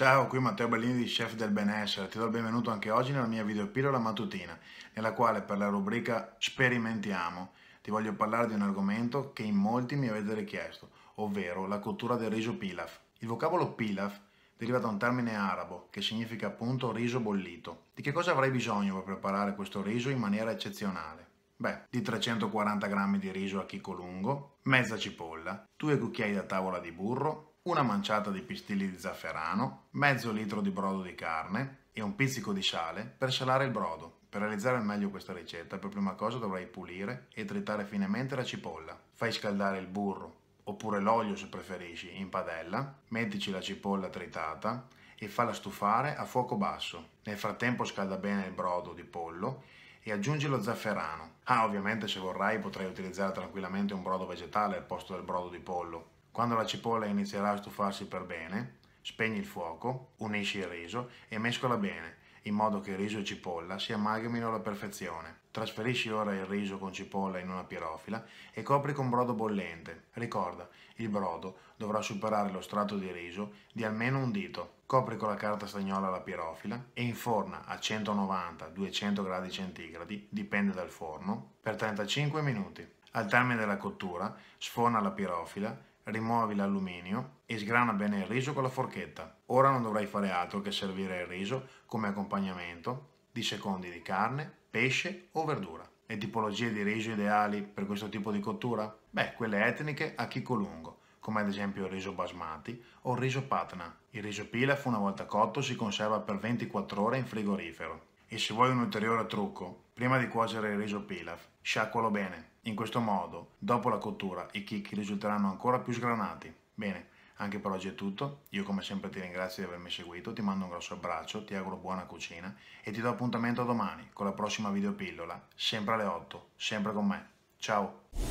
Ciao, qui Matteo Bellini di Chef del Benessere, ti do il benvenuto anche oggi nella mia videopillola mattutina, nella quale per la rubrica Sperimentiamo ti voglio parlare di un argomento che in molti mi avete richiesto, ovvero la cottura del riso pilaf. Il vocabolo pilaf deriva da un termine arabo che significa appunto riso bollito. Di che cosa avrai bisogno per preparare questo riso in maniera eccezionale? Beh, di 340 g di riso a chicco lungo, mezza cipolla, due cucchiai da tavola di burro, una manciata di pistilli di zafferano, mezzo litro di brodo di carne e un pizzico di sale per scialare il brodo. Per realizzare al meglio questa ricetta, per prima cosa dovrai pulire e tritare finemente la cipolla. Fai scaldare il burro oppure l'olio se preferisci in padella, mettici la cipolla tritata e falla stufare a fuoco basso. Nel frattempo scalda bene il brodo di pollo e aggiungi lo zafferano. Ah, ovviamente se vorrai potrai utilizzare tranquillamente un brodo vegetale al posto del brodo di pollo. Quando la cipolla inizierà a stufarsi per bene, spegni il fuoco, unisci il riso e mescola bene, in modo che riso e cipolla si amalgamino alla perfezione. Trasferisci ora il riso con cipolla in una pirofila e copri con brodo bollente. Ricorda, il brodo dovrà superare lo strato di riso di almeno un dito. Copri con la carta stagnola la pirofila e inforna a 190-200 gradi centigradi, dipende dal forno, per 35 minuti. Al termine della cottura, sfona la pirofila rimuovi l'alluminio e sgrana bene il riso con la forchetta. Ora non dovrai fare altro che servire il riso come accompagnamento di secondi di carne, pesce o verdura. Le tipologie di riso ideali per questo tipo di cottura? Beh, quelle etniche a chicco lungo, come ad esempio il riso basmati o il riso patna. Il riso pilaf una volta cotto si conserva per 24 ore in frigorifero e se vuoi un ulteriore trucco, prima di cuocere il riso pilaf, sciacqualo bene. In questo modo, dopo la cottura, i chicchi risulteranno ancora più sgranati. Bene, anche per oggi è tutto. Io come sempre ti ringrazio di avermi seguito, ti mando un grosso abbraccio, ti auguro buona cucina e ti do appuntamento domani con la prossima videopillola, sempre alle 8, sempre con me. Ciao!